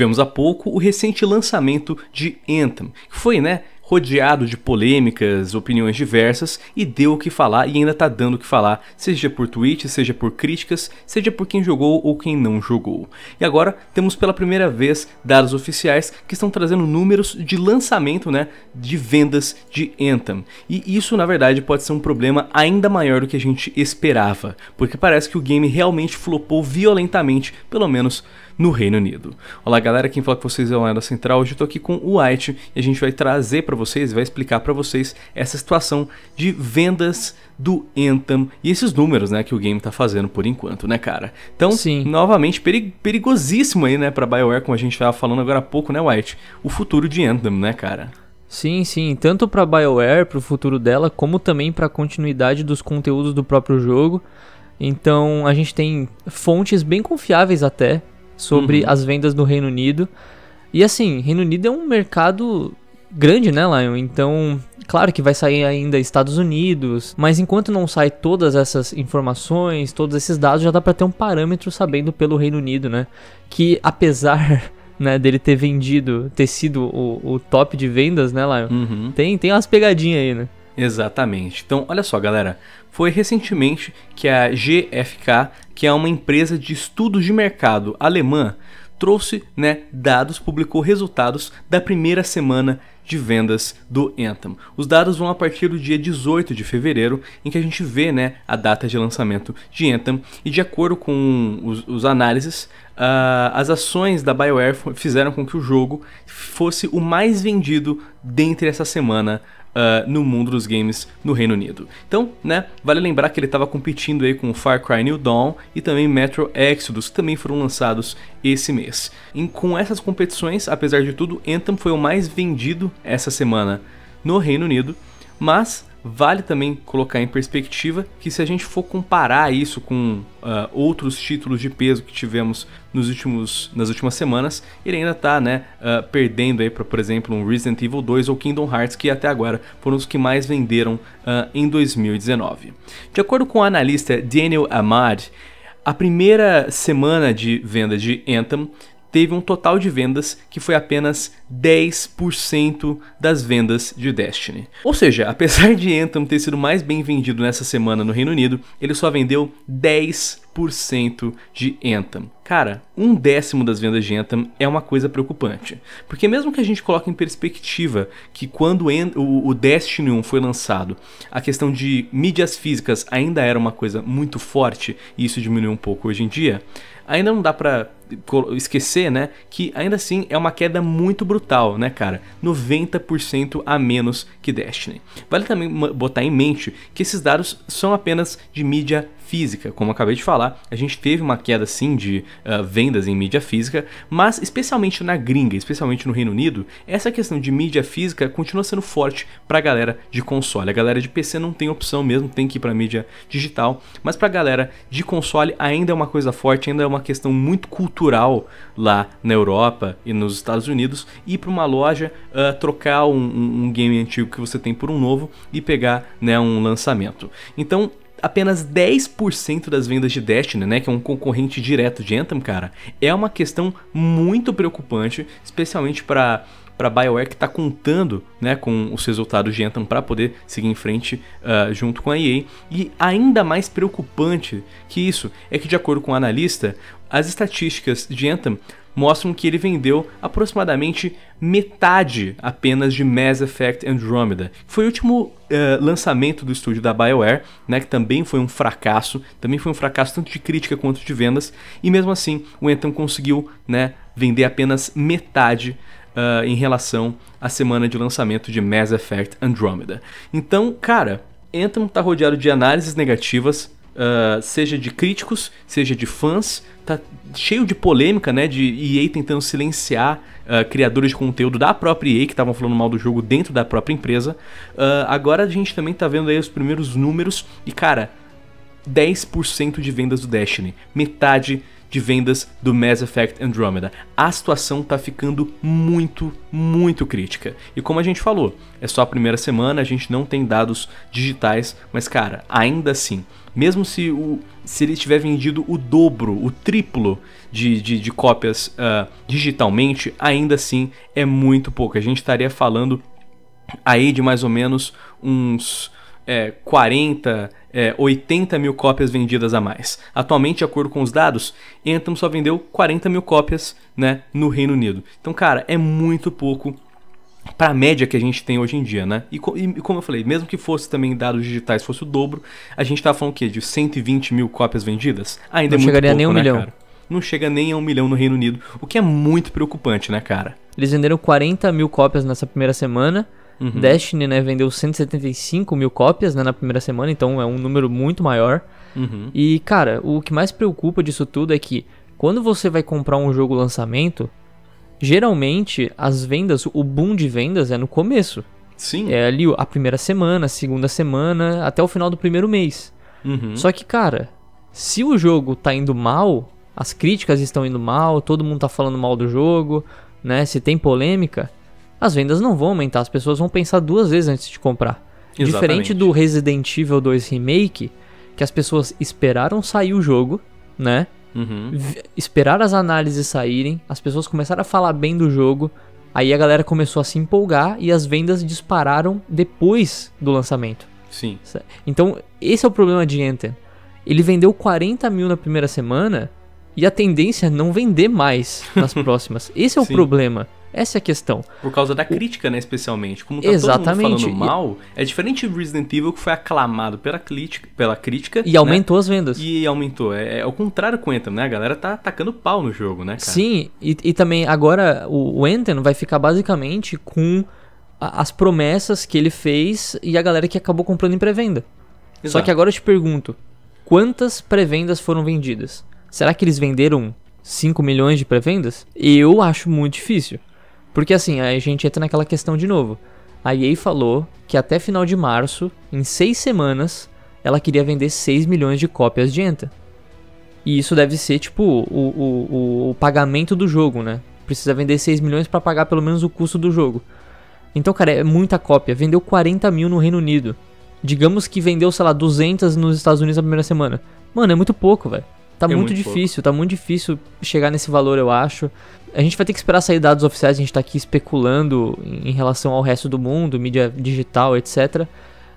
Tivemos há pouco o recente lançamento de Anthem, que foi, né, rodeado de polêmicas, opiniões diversas e deu o que falar e ainda tá dando o que falar, seja por tweets, seja por críticas, seja por quem jogou ou quem não jogou. E agora temos pela primeira vez dados oficiais que estão trazendo números de lançamento, né, de vendas de Anthem. E isso na verdade pode ser um problema ainda maior do que a gente esperava, porque parece que o game realmente flopou violentamente, pelo menos no Reino Unido. Olá galera, quem fala com vocês é o Lenda Central, hoje eu tô aqui com o White e a gente vai trazer para vocês, vai explicar para vocês essa situação de vendas do Anthem e esses números, né, que o game tá fazendo por enquanto, né, cara? Então, Sim. novamente, perigosíssimo aí, né, pra BioWare, como a gente tava falando agora há pouco, né, White? O futuro de Anthem, né, cara? Sim, sim, tanto para BioWare, para o futuro dela, como também para a continuidade dos conteúdos do próprio jogo. Então, a gente tem fontes bem confiáveis até sobre uhum. as vendas no Reino Unido. E assim, Reino Unido é um mercado grande, né, Lion? Então, claro que vai sair ainda Estados Unidos, mas enquanto não sai todas essas informações, todos esses dados, já dá para ter um parâmetro sabendo pelo Reino Unido, né? Que apesar né, dele ter vendido, ter sido o, o top de vendas, né, Lion? Uhum. Tem, tem umas pegadinhas aí, né? Exatamente. Então, olha só, galera. Foi recentemente que a GfK, que é uma empresa de estudos de mercado alemã, trouxe né, dados, publicou resultados da primeira semana de vendas do Anthem. Os dados vão a partir do dia 18 de fevereiro, em que a gente vê né, a data de lançamento de Anthem, e de acordo com os, os análises, uh, as ações da BioWare fizeram com que o jogo fosse o mais vendido dentre essa semana Uh, no mundo dos games no Reino Unido. Então, né, vale lembrar que ele estava competindo aí com Far Cry New Dawn e também Metro Exodus, que também foram lançados esse mês. E com essas competições, apesar de tudo, Anthem foi o mais vendido essa semana no Reino Unido, mas Vale também colocar em perspectiva que se a gente for comparar isso com uh, outros títulos de peso que tivemos nos últimos, nas últimas semanas, ele ainda está né, uh, perdendo aí para, por exemplo, um Resident Evil 2 ou Kingdom Hearts, que até agora foram os que mais venderam uh, em 2019. De acordo com o analista Daniel Ahmad, a primeira semana de venda de Anthem teve um total de vendas que foi apenas 10% das vendas de Destiny. Ou seja, apesar de Anthem ter sido mais bem vendido nessa semana no Reino Unido, ele só vendeu 10% 10% de Anthem. Cara, um décimo das vendas de Anthem é uma coisa preocupante. Porque mesmo que a gente coloque em perspectiva que quando o Destiny 1 foi lançado, a questão de mídias físicas ainda era uma coisa muito forte, e isso diminuiu um pouco hoje em dia, ainda não dá pra esquecer, né, que ainda assim é uma queda muito brutal, né, cara? 90% a menos que Destiny. Vale também botar em mente que esses dados são apenas de mídia física. Como acabei de falar, a gente teve uma queda sim de uh, vendas em mídia física, mas especialmente na gringa, especialmente no Reino Unido, essa questão de mídia física continua sendo forte para a galera de console. A galera de PC não tem opção mesmo, tem que ir para mídia digital, mas para a galera de console ainda é uma coisa forte, ainda é uma questão muito cultural lá na Europa e nos Estados Unidos ir para uma loja uh, trocar um, um, um game antigo que você tem por um novo e pegar né, um lançamento. Então apenas 10% das vendas de Destiny, né, que é um concorrente direto de Anthem, cara, é uma questão muito preocupante, especialmente para para a BioWare que está contando né, com os resultados de Anthem para poder seguir em frente uh, junto com a EA. E ainda mais preocupante que isso é que, de acordo com o analista, as estatísticas de Anthem mostram que ele vendeu aproximadamente metade apenas de Mass Effect Andromeda. Foi o último uh, lançamento do estúdio da BioWare, né, que também foi um fracasso, também foi um fracasso tanto de crítica quanto de vendas, e mesmo assim o Anthem conseguiu né, vender apenas metade uh, em relação à semana de lançamento de Mass Effect Andromeda. Então, cara, Anthem está rodeado de análises negativas, Uh, seja de críticos, seja de fãs, tá cheio de polêmica, né? De EA tentando silenciar uh, criadores de conteúdo da própria EA que estavam falando mal do jogo dentro da própria empresa. Uh, agora a gente também tá vendo aí os primeiros números e, cara, 10% de vendas do Destiny, metade de vendas do Mass Effect Andromeda. A situação tá ficando muito, muito crítica. E como a gente falou, é só a primeira semana, a gente não tem dados digitais, mas cara, ainda assim, mesmo se, o, se ele tiver vendido o dobro, o triplo de, de, de cópias uh, digitalmente, ainda assim é muito pouco. A gente estaria falando aí de mais ou menos uns é, 40, é, 80 mil cópias vendidas a mais. Atualmente, de acordo com os dados, Anthem só vendeu 40 mil cópias né, no Reino Unido. Então, cara, é muito pouco para a média que a gente tem hoje em dia, né? E, e, como eu falei, mesmo que fosse também dados digitais fosse o dobro, a gente tá falando o quê? De 120 mil cópias vendidas? Ainda é Não é chegaria pouco, nem um né, milhão. Cara? Não chega nem a um milhão no Reino Unido, o que é muito preocupante, né, cara? Eles venderam 40 mil cópias nessa primeira semana. Uhum. Destiny, né, vendeu 175 mil cópias né, na primeira semana, então é um número muito maior. Uhum. E, cara, o que mais preocupa disso tudo é que quando você vai comprar um jogo lançamento, geralmente as vendas, o boom de vendas é no começo. Sim. É ali a primeira semana, a segunda semana, até o final do primeiro mês. Uhum. Só que, cara, se o jogo tá indo mal, as críticas estão indo mal, todo mundo tá falando mal do jogo, né? Se tem polêmica, as vendas não vão aumentar, as pessoas vão pensar duas vezes antes de comprar. Exatamente. Diferente do Resident Evil 2 Remake, que as pessoas esperaram sair o jogo, né? Uhum. Esperar as análises saírem, as pessoas começaram a falar bem do jogo, aí a galera começou a se empolgar e as vendas dispararam depois do lançamento. Sim. Então, esse é o problema de Enter. Ele vendeu 40 mil na primeira semana e a tendência é não vender mais nas próximas. Esse é o Sim. problema. Essa é a questão. Por causa da crítica, né, especialmente. Como tá Exatamente. todo mundo falando mal, é diferente de Resident Evil que foi aclamado pela crítica. Pela crítica e né? aumentou né? as vendas. E aumentou. É, é, contrário com o Anthem, né? A galera tá atacando pau no jogo, né, cara? Sim, e, e também agora o, o Anthem vai ficar basicamente com a, as promessas que ele fez e a galera que acabou comprando em pré-venda. Só que agora eu te pergunto, quantas pré-vendas foram vendidas? Será que eles venderam 5 milhões de pré-vendas? Eu acho muito difícil. Porque assim, a gente entra naquela questão de novo. A EA falou que até final de março, em seis semanas, ela queria vender 6 milhões de cópias de Enta. E isso deve ser tipo o, o, o, o pagamento do jogo, né? Precisa vender 6 milhões para pagar pelo menos o custo do jogo. Então, cara, é muita cópia. Vendeu 40 mil no Reino Unido. Digamos que vendeu, sei lá, 200 nos Estados Unidos na primeira semana. Mano, é muito pouco, velho. Tá é muito, muito, difícil, pouco. tá muito difícil chegar nesse valor, eu acho. A gente vai ter que esperar sair dados oficiais, a gente está aqui especulando em relação ao resto do mundo, mídia digital, etc.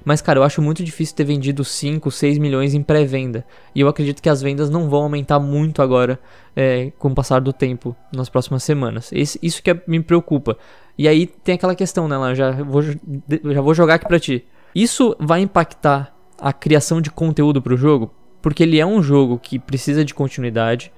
Mas, cara, eu acho muito difícil ter vendido 5, 6 milhões em pré-venda. E eu acredito que as vendas não vão aumentar muito agora, é, com o passar do tempo, nas próximas semanas. Esse, isso que é, me preocupa. E aí tem aquela questão, né, Lan? Já vou, já vou jogar aqui pra ti. Isso vai impactar a criação de conteúdo pro jogo? Porque ele é um jogo que precisa de continuidade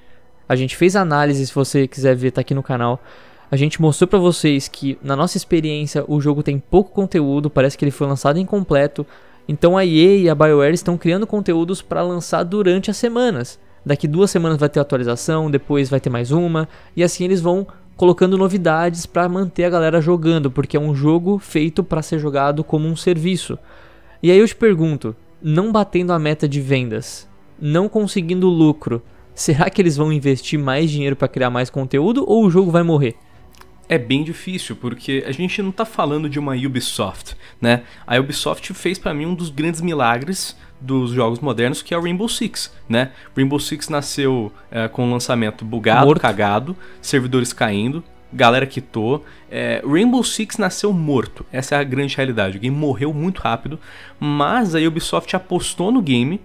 a gente fez análise, se você quiser ver, tá aqui no canal. A gente mostrou para vocês que, na nossa experiência, o jogo tem pouco conteúdo, parece que ele foi lançado incompleto. Então a EA e a BioWare estão criando conteúdos para lançar durante as semanas. Daqui duas semanas vai ter atualização, depois vai ter mais uma, e assim eles vão colocando novidades para manter a galera jogando, porque é um jogo feito para ser jogado como um serviço. E aí eu te pergunto, não batendo a meta de vendas, não conseguindo lucro, será que eles vão investir mais dinheiro para criar mais conteúdo ou o jogo vai morrer? É bem difícil, porque a gente não tá falando de uma Ubisoft, né? A Ubisoft fez para mim um dos grandes milagres dos jogos modernos, que é o Rainbow Six, né? Rainbow Six nasceu é, com o um lançamento bugado, morto. cagado, servidores caindo, galera quitou. É, Rainbow Six nasceu morto, essa é a grande realidade. O game morreu muito rápido, mas a Ubisoft apostou no game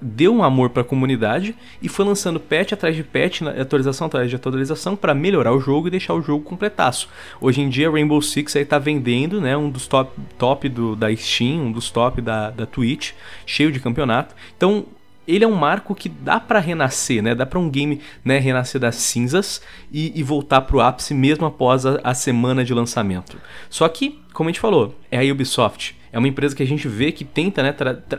deu um amor para a comunidade e foi lançando patch atrás de patch, atualização atrás de atualização para melhorar o jogo e deixar o jogo completaço. Hoje em dia Rainbow Six aí tá vendendo, né, um dos top, top do, da Steam, um dos top da, da Twitch, cheio de campeonato. Então, ele é um marco que dá para renascer, né? Dá para um game né, renascer das cinzas e, e voltar o ápice mesmo após a, a semana de lançamento. Só que, como a gente falou, é a Ubisoft é uma empresa que a gente vê que tenta né,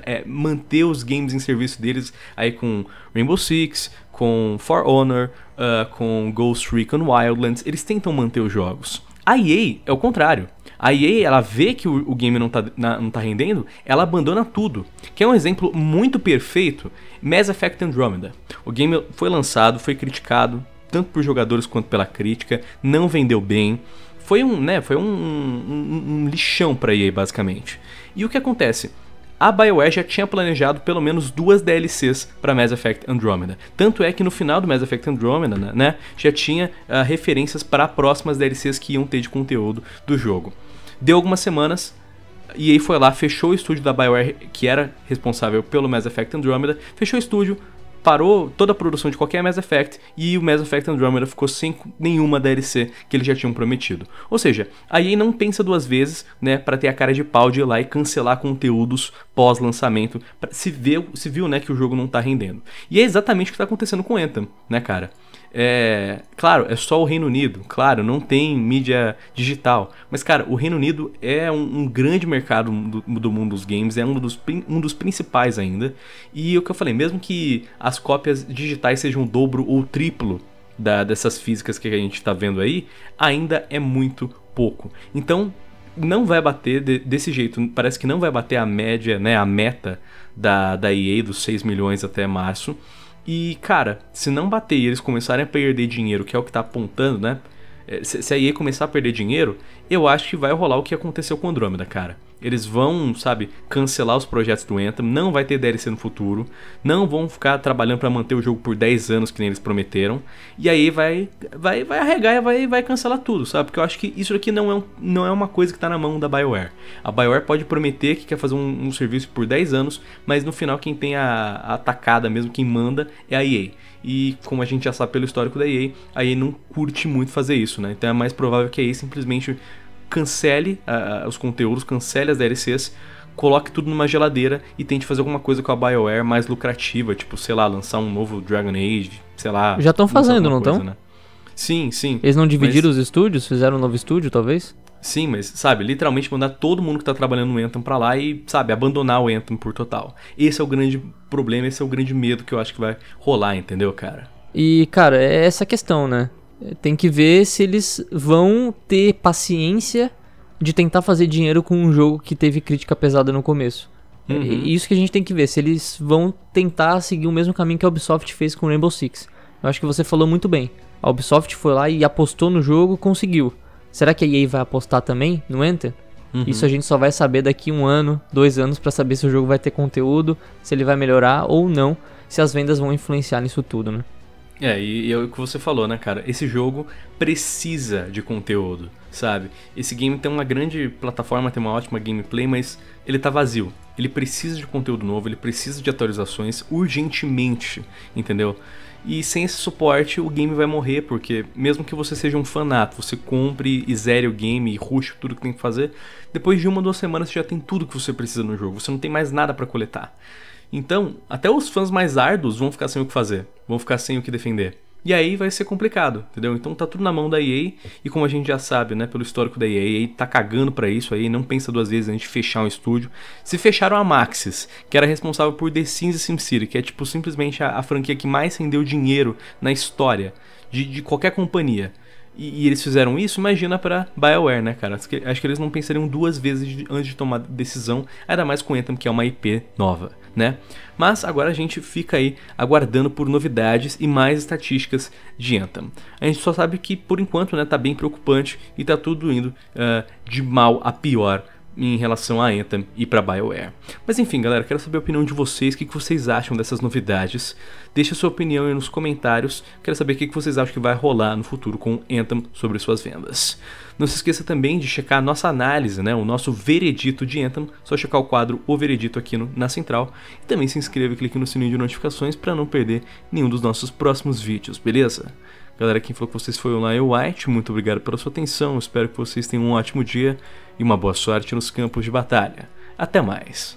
é, manter os games em serviço deles aí com Rainbow Six, com For Honor, uh, com Ghost Recon Wildlands. Eles tentam manter os jogos. A EA é o contrário. A EA, ela vê que o, o game não tá, na, não tá rendendo, ela abandona tudo. Que é um exemplo muito perfeito, Mass Effect Andromeda. O game foi lançado, foi criticado, tanto por jogadores quanto pela crítica, não vendeu bem. Foi um, né, foi um, um, um lixão para EA, basicamente. E o que acontece? a BioWare já tinha planejado pelo menos duas DLCs para Mass Effect Andromeda. Tanto é que no final do Mass Effect Andromeda, né, né já tinha uh, referências para próximas DLCs que iam ter de conteúdo do jogo. Deu algumas semanas, e aí foi lá, fechou o estúdio da BioWare, que era responsável pelo Mass Effect Andromeda, fechou o estúdio, parou toda a produção de qualquer Mass Effect e o Mass Effect Andromeda ficou sem nenhuma DLC que eles já tinham prometido. Ou seja, a EA não pensa duas vezes, né, para ter a cara de pau de ir lá e cancelar conteúdos pós-lançamento, se, se viu, né, que o jogo não tá rendendo. E é exatamente o que tá acontecendo com Anthem, né, cara? É, claro, é só o Reino Unido, claro, não tem mídia digital. Mas, cara, o Reino Unido é um, um grande mercado do, do, mundo dos games, é um dos, um dos principais ainda. E o que eu falei, mesmo que as cópias digitais sejam o dobro ou o triplo da, dessas físicas que a gente está vendo aí, ainda é muito pouco. Então, não vai bater de, desse jeito, parece que não vai bater a média, né, a meta da, da EA dos 6 milhões até março. E, cara, se não bater e eles começarem a perder dinheiro, que é o que tá apontando, né? Eh, se a EA começar a perder dinheiro, eu acho que vai rolar o que aconteceu com Andrômeda, cara. Eles vão, sabe, cancelar os projetos do Anthem, não vai ter DLC no futuro, não vão ficar trabalhando para manter o jogo por 10 anos que nem eles prometeram. E aí vai vai vai arregar e vai vai cancelar tudo, sabe? Porque eu acho que isso aqui não é um, não é uma coisa que tá na mão da BioWare. A BioWare pode prometer que quer fazer um, um serviço por 10 anos, mas no final quem tem a, atacada mesmo, quem manda é a EA. E como a gente já sabe pelo histórico da EA, a EA não curte muito fazer isso, né? Então é mais provável que a EA simplesmente cancele uh, os conteúdos, cancele as DLCs, coloque tudo numa geladeira e tente fazer alguma coisa com a BioWare mais lucrativa, tipo, sei lá, lançar um novo Dragon Age, sei lá. Já estão fazendo, não estão? Né? Sim, sim. Eles não dividiram mas... os estúdios? Fizeram um novo estúdio, talvez? Sim, mas, sabe, literalmente mandar todo mundo que tá trabalhando no Anthem pra lá e, sabe, abandonar o Anthem por total. Esse é o grande problema, esse é o grande medo que eu acho que vai rolar, entendeu, cara? E, cara, é essa questão, né? Tem que ver se eles vão ter paciência de tentar fazer dinheiro com um jogo que teve crítica pesada no começo. É, uhum. Isso que a gente tem que ver, se eles vão tentar seguir o mesmo caminho que a Ubisoft fez com Rainbow Six. Eu acho que você falou muito bem. A Ubisoft foi lá e apostou no jogo, conseguiu. Será que a EA vai apostar também no Enter? Uhum. Isso a gente só vai saber daqui um ano, dois anos, para saber se o jogo vai ter conteúdo, se ele vai melhorar ou não, se as vendas vão influenciar nisso tudo, né? É, e, e é o que você falou, né, cara? Esse jogo precisa de conteúdo, sabe? Esse game tem uma grande plataforma, tem uma ótima gameplay, mas ele tá vazio. Ele precisa de conteúdo novo, ele precisa de atualizações urgentemente, entendeu? E sem esse suporte o game vai morrer, porque mesmo que você seja um fanato, você compre e zere o game e rush tudo que tem que fazer, depois de uma ou duas semanas você já tem tudo que você precisa no jogo, você não tem mais nada para coletar. Então, até os fãs mais árduos vão ficar sem o que fazer, vão ficar sem o que defender. E aí vai ser complicado, entendeu? Então tá tudo na mão da EA e como a gente já sabe, né, pelo histórico da EA, a EA tá cagando para isso aí, não pensa duas vezes antes de fechar um estúdio. Se fecharam a Maxis, que era responsável por The Sims e SimCity, que é tipo simplesmente a, a franquia que mais rendeu dinheiro na história de, de qualquer companhia. E, e eles fizeram isso, imagina para BioWare, né, cara? Acho que, acho que eles não pensariam duas vezes de, antes de tomar decisão, ainda mais com Anthem, que é uma IP nova, né? Mas agora a gente fica aí aguardando por novidades e mais estatísticas de Anthem. A gente só sabe que, por enquanto, né, tá bem preocupante e tá tudo indo uh, de mal a pior em relação a Anthem e para BioWare. Mas enfim, galera, quero saber a opinião de vocês, o que vocês acham dessas novidades. Deixe a sua opinião aí nos comentários, quero saber o que vocês acham que vai rolar no futuro com Anthem sobre suas vendas. Não se esqueça também de checar a nossa análise, né, o nosso veredito de Anthem, só checar o quadro O Veredito aqui no, na central. E também se inscreva e clique no sininho de notificações para não perder nenhum dos nossos próximos vídeos, beleza? Galera, quem falou com vocês foi é o Lion White, muito obrigado pela sua atenção, espero que vocês tenham um ótimo dia e uma boa sorte nos campos de batalha. Até mais!